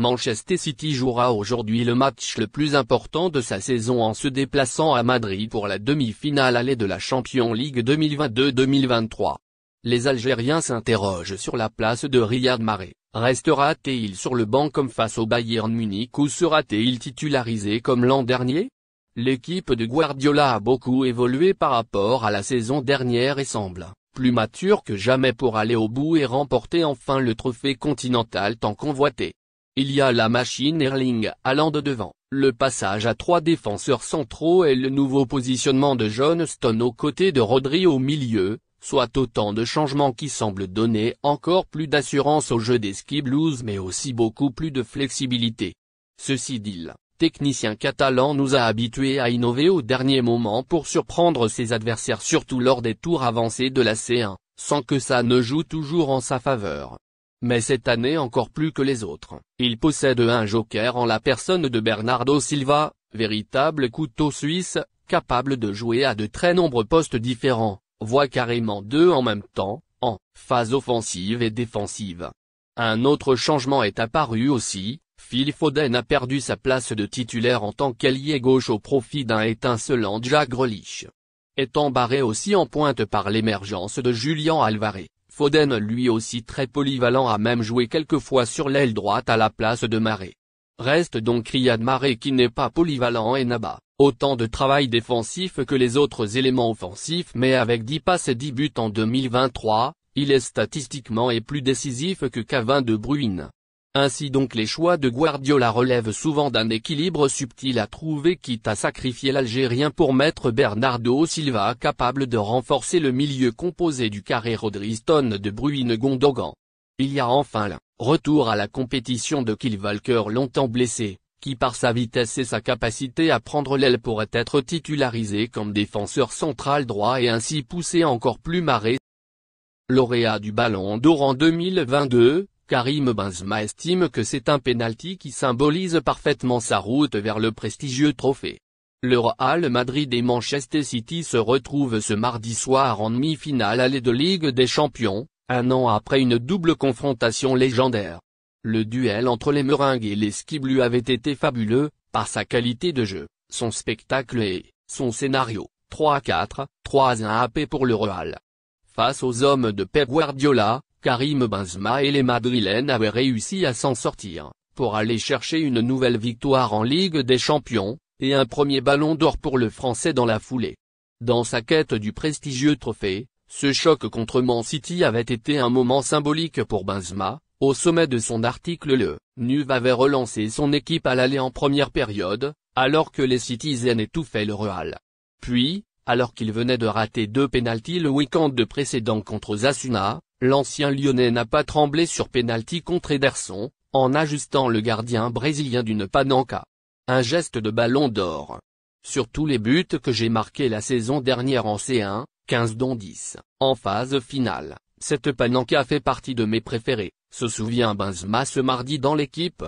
Manchester City jouera aujourd'hui le match le plus important de sa saison en se déplaçant à Madrid pour la demi-finale allée de la Champions League 2022-2023. Les Algériens s'interrogent sur la place de Riyad Mahrez, restera-t-il sur le banc comme face au Bayern Munich ou sera-t-il titularisé comme l'an dernier L'équipe de Guardiola a beaucoup évolué par rapport à la saison dernière et semble plus mature que jamais pour aller au bout et remporter enfin le trophée continental tant convoité. Il y a la machine Erling allant de devant, le passage à trois défenseurs centraux et le nouveau positionnement de Johnston aux côtés de Rodri au milieu, soit autant de changements qui semblent donner encore plus d'assurance au jeu des ski blues mais aussi beaucoup plus de flexibilité. Ceci dit, le technicien catalan nous a habitués à innover au dernier moment pour surprendre ses adversaires surtout lors des tours avancés de la C1, sans que ça ne joue toujours en sa faveur. Mais cette année encore plus que les autres, il possède un joker en la personne de Bernardo Silva, véritable couteau suisse, capable de jouer à de très nombreux postes différents, voire carrément deux en même temps, en phase offensive et défensive. Un autre changement est apparu aussi, Phil Foden a perdu sa place de titulaire en tant qu'ailier gauche au profit d'un étincelant Jack Grealish. Étant barré aussi en pointe par l'émergence de Julian Alvarez, Foden lui aussi très polyvalent a même joué quelques fois sur l'aile droite à la place de Marais. Reste donc Riyad Marais qui n'est pas polyvalent et n'abat autant de travail défensif que les autres éléments offensifs mais avec 10 passes et 10 buts en 2023, il est statistiquement et plus décisif que Cavin de Bruyne. Ainsi donc les choix de Guardiola relèvent souvent d'un équilibre subtil à trouver quitte à sacrifier l'Algérien pour mettre Bernardo Silva capable de renforcer le milieu composé du carré Rodriston de Bruyne Gondogan. Il y a enfin le retour à la compétition de Kilvalker longtemps blessé, qui par sa vitesse et sa capacité à prendre l'aile pourrait être titularisé comme défenseur central droit et ainsi poussé encore plus marré. Lauréat du Ballon d'Or en 2022, Karim Benzema estime que c'est un penalty qui symbolise parfaitement sa route vers le prestigieux trophée. Le Real Madrid et Manchester City se retrouvent ce mardi soir en demi-finale aller de Ligue des Champions, un an après une double confrontation légendaire. Le duel entre les Meringues et les Skiblus avait été fabuleux, par sa qualité de jeu, son spectacle et, son scénario, 3-4, 3-1 AP pour le Real. Face aux hommes de Pep Guardiola, Karim Benzema et les Madrilènes avaient réussi à s'en sortir, pour aller chercher une nouvelle victoire en Ligue des Champions, et un premier ballon d'or pour le Français dans la foulée. Dans sa quête du prestigieux trophée, ce choc contre Man City avait été un moment symbolique pour Benzema, au sommet de son article le NUV avait relancé son équipe à l'aller en première période, alors que les Citizens étouffaient le Real. Puis, alors qu'il venait de rater deux pénaltys le week-end précédent contre Zasuna, L'ancien lyonnais n'a pas tremblé sur pénalty contre Ederson, en ajustant le gardien brésilien d'une pananca. Un geste de ballon d'or. Sur tous les buts que j'ai marqués la saison dernière en C1, 15 dont 10, en phase finale, cette pananca fait partie de mes préférés, se souvient Benzema ce mardi dans l'équipe.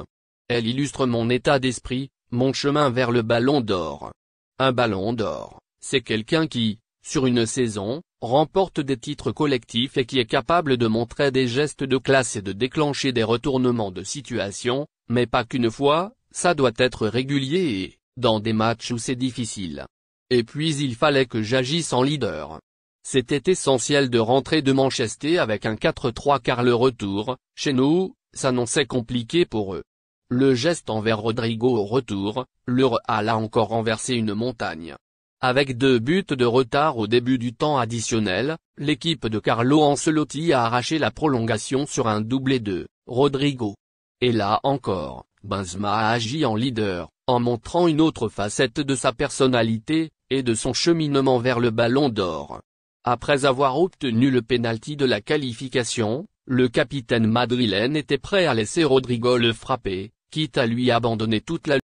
Elle illustre mon état d'esprit, mon chemin vers le ballon d'or. Un ballon d'or, c'est quelqu'un qui, sur une saison, remporte des titres collectifs et qui est capable de montrer des gestes de classe et de déclencher des retournements de situation, mais pas qu'une fois, ça doit être régulier et, dans des matchs où c'est difficile. Et puis il fallait que j'agisse en leader. C'était essentiel de rentrer de Manchester avec un 4-3 car le retour, chez nous, s'annonçait compliqué pour eux. Le geste envers Rodrigo au retour, leur a encore renversé une montagne. Avec deux buts de retard au début du temps additionnel, l'équipe de Carlo Ancelotti a arraché la prolongation sur un doublé de Rodrigo. Et là encore, Benzema a agi en leader, en montrant une autre facette de sa personnalité, et de son cheminement vers le ballon d'or. Après avoir obtenu le pénalty de la qualification, le capitaine madrilène était prêt à laisser Rodrigo le frapper, quitte à lui abandonner toute la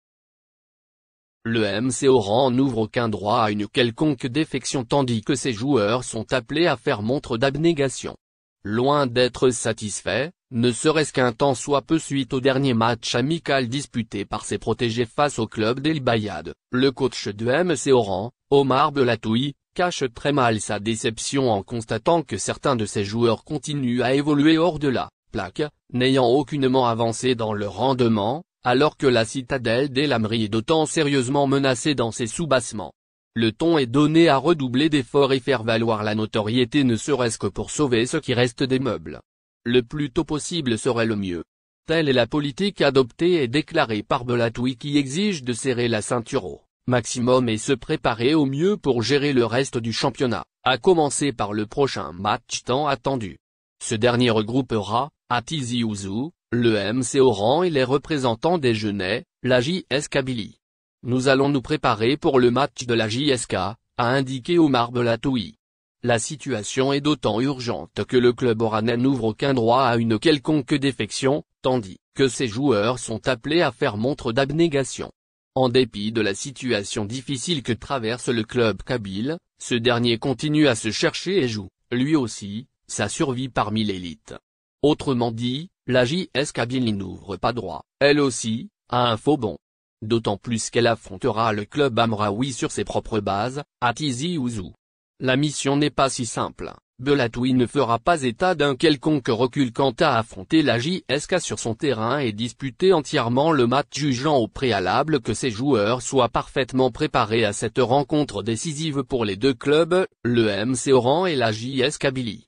le MC Oran n'ouvre aucun droit à une quelconque défection tandis que ses joueurs sont appelés à faire montre d'abnégation. Loin d'être satisfait, ne serait-ce qu'un temps soit peu suite au dernier match amical disputé par ses protégés face au club d'El Bayad, le coach de MC Oran, Omar Belatoui, cache très mal sa déception en constatant que certains de ses joueurs continuent à évoluer hors de la plaque, n'ayant aucunement avancé dans leur rendement, alors que la citadelle d'Elamri est d'autant sérieusement menacée dans ses soubassements. Le ton est donné à redoubler d'efforts et faire valoir la notoriété ne serait-ce que pour sauver ce qui reste des meubles. Le plus tôt possible serait le mieux. Telle est la politique adoptée et déclarée par Belatoui qui exige de serrer la ceinture au maximum et se préparer au mieux pour gérer le reste du championnat, à commencer par le prochain match tant attendu. Ce dernier regroupera, à Tizi Ouzou, le MC Oran et les représentants des Jeunets, la JS Kabylie. Nous allons nous préparer pour le match de la JSK, a indiqué Omar Belatoui. La situation est d'autant urgente que le club oranais n'ouvre aucun droit à une quelconque défection, tandis que ses joueurs sont appelés à faire montre d'abnégation. En dépit de la situation difficile que traverse le club kabyle, ce dernier continue à se chercher et joue, lui aussi, sa survie parmi l'élite. Autrement dit, la JS Kabylie n'ouvre pas droit, elle aussi, à un faux bon. D'autant plus qu'elle affrontera le club Amraoui sur ses propres bases, à Tizi Ouzou. La mission n'est pas si simple, Belatoui ne fera pas état d'un quelconque recul quant à affronter la JSK sur son terrain et disputer entièrement le match jugeant au préalable que ses joueurs soient parfaitement préparés à cette rencontre décisive pour les deux clubs, le MC Oran et la JS Kabylie.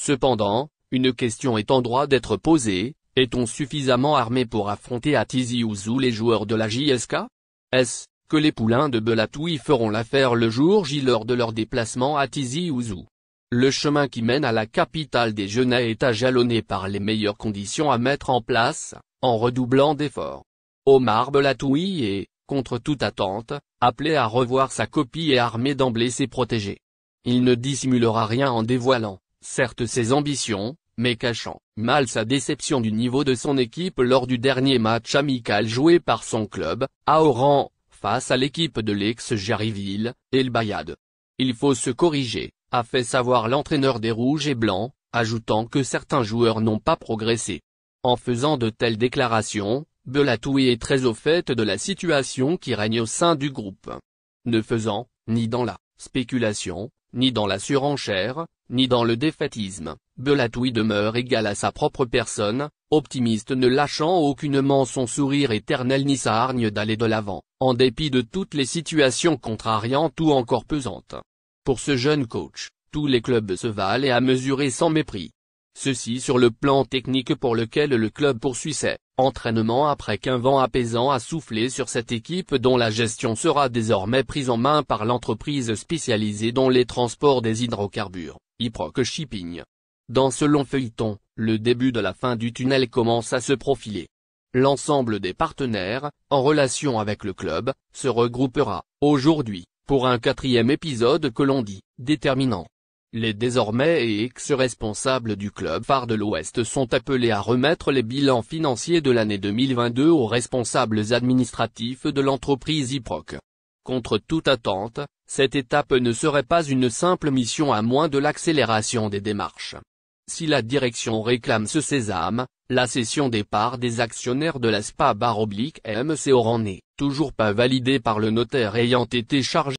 Cependant, une question est en droit d'être posée, est-on suffisamment armé pour affronter à Tizi Ouzou les joueurs de la JSK Est-ce que les poulains de Belatoui feront l'affaire le jour J lors de leur déplacement à Tizi Ouzou Le chemin qui mène à la capitale des Genêts est à jalonné par les meilleures conditions à mettre en place, en redoublant d'efforts. Omar Belatoui est, contre toute attente, appelé à revoir sa copie et armé d'emblée ses protégés. Il ne dissimulera rien en dévoilant, certes ses ambitions, mais cachant mal sa déception du niveau de son équipe lors du dernier match amical joué par son club, à Oran, face à l'équipe de l'ex-Jariville, El Bayad. Il faut se corriger, a fait savoir l'entraîneur des Rouges et Blancs, ajoutant que certains joueurs n'ont pas progressé. En faisant de telles déclarations, Belatoui est très au fait de la situation qui règne au sein du groupe. Ne faisant, ni dans la spéculation, ni dans la surenchère, ni dans le défaitisme. Belatoui demeure égal à sa propre personne, optimiste ne lâchant aucunement son sourire éternel ni sa hargne d'aller de l'avant, en dépit de toutes les situations contrariantes ou encore pesantes. Pour ce jeune coach, tous les clubs se valent et à mesurer sans mépris. Ceci sur le plan technique pour lequel le club poursuit ses entraînements après qu'un vent apaisant a soufflé sur cette équipe dont la gestion sera désormais prise en main par l'entreprise spécialisée dans les transports des hydrocarbures, Iproc Shipping. Dans ce long feuilleton, le début de la fin du tunnel commence à se profiler. L'ensemble des partenaires, en relation avec le club, se regroupera, aujourd'hui, pour un quatrième épisode que l'on dit, déterminant. Les désormais et ex-responsables du club phare de l'Ouest sont appelés à remettre les bilans financiers de l'année 2022 aux responsables administratifs de l'entreprise IPROC. Contre toute attente, cette étape ne serait pas une simple mission à moins de l'accélération des démarches. Si la direction réclame ce sésame, la cession des parts des actionnaires de la SPA baroblique oblique MC Orané, toujours pas validée par le notaire ayant été chargé